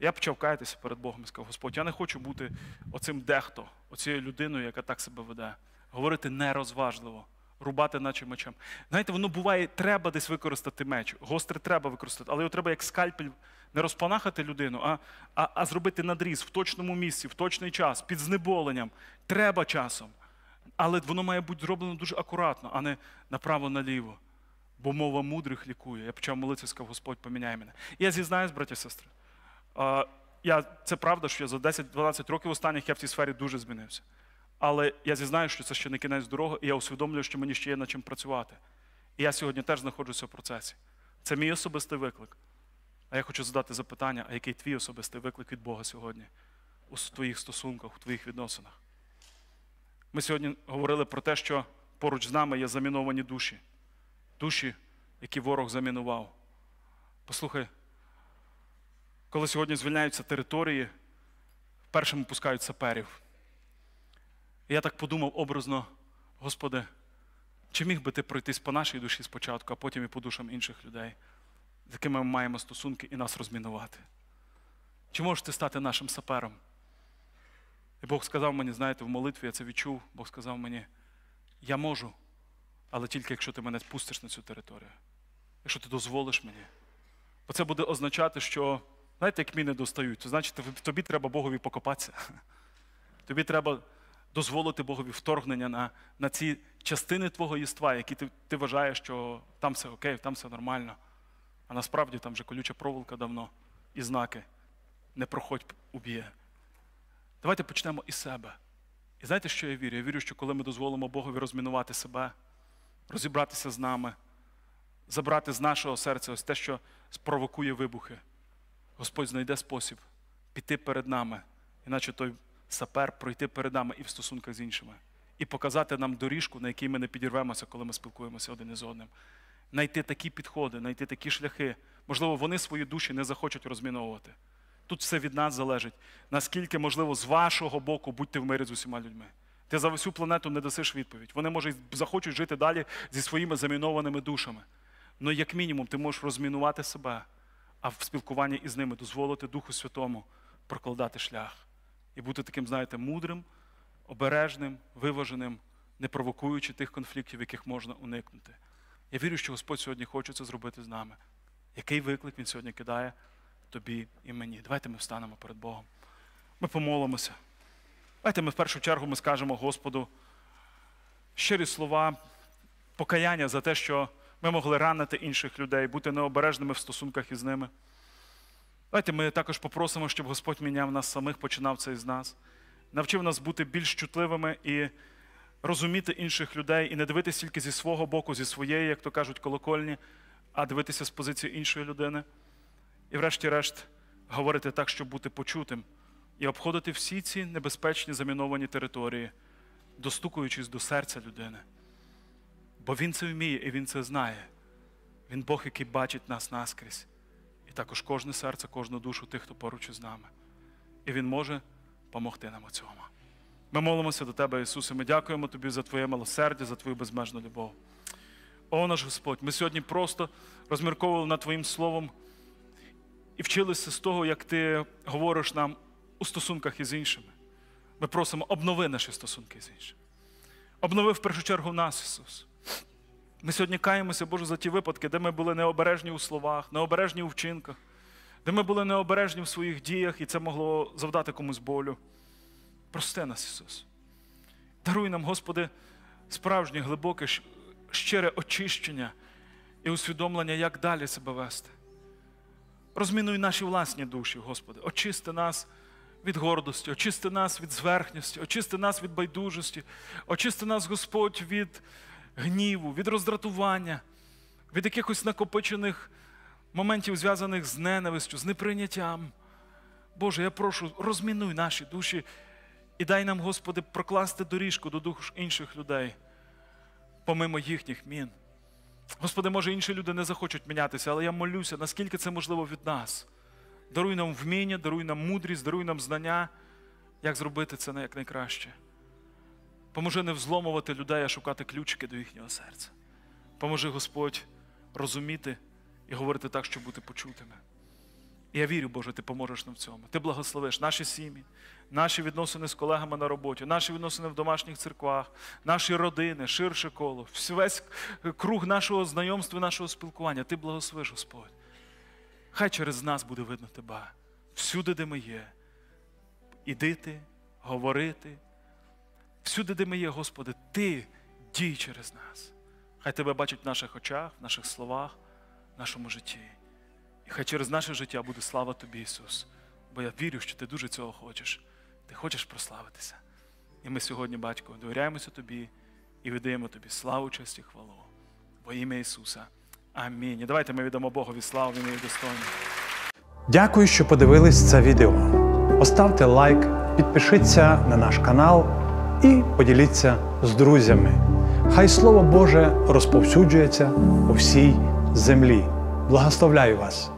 Я почав каятися перед Богом і сказав, Господь, я не хочу бути оцим дехто, оцією людиною, яка так себе веде. Говорити нерозважливо, рубати, наче мечем. Знаєте, воно буває, треба десь використати меч. Гостре треба використати, але його треба як скальпель не розпанахати людину, а, а, а зробити надріз в точному місці, в точний час, під знеболенням. Треба часом. Але воно має бути зроблено дуже акуратно, а не направо-наліво. Бо мова мудрих лікує. Я почав молитися, сказав, Господь, поміняй мене. І я зізнаюсь, браті і сестри. Я, Це правда, що я за 10-12 років останніх я в цій сфері дуже змінився. Але я зізнаю, що це ще не кінець дороги, і я усвідомлюю, що мені ще є над чим працювати. І я сьогодні теж знаходжуся в процесі. Це мій особистий виклик. А я хочу задати запитання, а який твій особистий виклик від Бога сьогодні у твоїх стосунках, у твоїх відносинах? Ми сьогодні говорили про те, що поруч з нами є заміновані душі, душі, які ворог замінував. Послухай, коли сьогодні звільняються території, першим пускають саперів. І я так подумав образно, Господи, чи міг би ти пройтись по нашій душі спочатку, а потім і по душам інших людей? з якими ми маємо стосунки і нас розмінувати. Чи можеш ти стати нашим сапером? І Бог сказав мені, знаєте, в молитві я це відчув, Бог сказав мені, я можу, але тільки якщо ти мене пустиш на цю територію, якщо ти дозволиш мені. Бо це буде означати, що, знаєте, як міни достають, то значить тобі треба Богові покопатися. Тобі треба дозволити Богові вторгнення на на ці частини твого єства, які ти ти вважаєш, що там все окей, там все нормально. А насправді там вже колюча проволока давно і знаки не проходь уб'є. Давайте почнемо із себе. І знаєте, що я вірю? Я вірю, що коли ми дозволимо Богові розмінувати себе, розібратися з нами, забрати з нашого серця ось те, що спровокує вибухи, Господь знайде спосіб піти перед нами, іначе той сапер пройти перед нами і в стосунках з іншими, і показати нам доріжку, на якій ми не підірвемося, коли ми спілкуємося один із одним знайти такі підходи, знайти такі шляхи. Можливо, вони свої душі не захочуть розміновувати. Тут все від нас залежить. Наскільки, можливо, з вашого боку будьте в мирі з усіма людьми. Ти за всю планету не дасиш відповідь. Вони, може, захочуть жити далі зі своїми замінованими душами. Але ну, як мінімум, ти можеш розмінувати себе, а в спілкуванні із ними дозволити Духу Святому прокладати шлях і бути таким, знаєте, мудрим, обережним, виваженим, не провокуючи тих конфліктів, яких можна уникнути. Я вірю, що Господь сьогодні хоче це зробити з нами. Який виклик Він сьогодні кидає тобі і мені? Давайте ми встанемо перед Богом. Ми помолимося. Давайте ми в першу чергу ми скажемо Господу щирі слова, покаяння за те, що ми могли ранити інших людей, бути необережними в стосунках із ними. Давайте ми також попросимо, щоб Господь міняв нас самих, починав це із нас, навчив нас бути більш чутливими і розуміти інших людей і не дивитися тільки зі свого боку, зі своєї, як то кажуть, колокольні, а дивитися з позиції іншої людини. І, врешті-решт, говорити так, щоб бути почутим, і обходити всі ці небезпечні заміновані території, достукуючись до серця людини. Бо Він це вміє і Він це знає. Він Бог, який бачить нас наскрізь, і також кожне серце, кожну душу тих, хто поруч із нами. І Він може допомогти нам у цьому. Ми молимося до Тебе, Ісусе. Ми дякуємо Тобі за Твоє милосердя, за Твою безмежну любов. О наш Господь, ми сьогодні просто розмірковували над Твоїм Словом і вчилися з того, як Ти говориш нам у стосунках із іншими. Ми просимо, обнови наші стосунки з іншими. Обнови в першу чергу нас, Ісус. Ми сьогодні каємося, Боже, за ті випадки, де ми були необережні у словах, необережні у вчинках, де ми були необережні в своїх діях, і це могло завдати комусь болю. Прости нас, Ісус. Даруй нам, Господи, справжнє, глибоке, щире очищення і усвідомлення, як далі себе вести. Розмінуй наші власні душі, Господи, очисти нас. Від гордості, очисти нас від зверхності, очисти нас від байдужості, очисти нас, Господь, від гніву, від роздратування, від якихось накопичених моментів, зв'язаних з ненавистю, з неприйняттям. Боже, я прошу, розмінуй наші душі і дай нам, Господи, прокласти доріжку до душ інших людей, помимо їхніх мін. Господи, може, інші люди не захочуть мінятися, але я молюся, наскільки це можливо від нас. Даруй нам вміння, даруй нам мудрість, даруй нам знання, як зробити це якнайкраще. Поможи не взломувати людей, а шукати ключики до їхнього серця. Поможи, Господь, розуміти і говорити так, щоб бути почутими. І я вірю, Боже, ти поможеш нам в цьому. Ти благословиш наші сім'ї, наші відносини з колегами на роботі, наші відносини в домашніх церквах, наші родини, ширше коло, весь круг нашого знайомства, нашого спілкування. Ти благословиш, Господь. Хай через нас буде видно тебе всюди, де ми є. Ідити, говорити. Всюди, де ми є, Господи, Ти дій через нас. Хай Тебе бачать в наших очах, в наших словах, в нашому житті. І хай через наше життя буде слава Тобі, Ісус, бо я вірю, що Ти дуже цього хочеш. Ти хочеш прославитися. І ми сьогодні, батько, довіряємося тобі і віддаємо тобі славу, честь і хвалу. Во ім'я Ісуса. Амінь. І давайте ми віддамо Богові славу Він і достойно. Дякую, що подивились це відео. Поставте лайк, підпишіться на наш канал і поділіться з друзями. Хай Слово Боже розповсюджується у всій землі. Благословляю вас!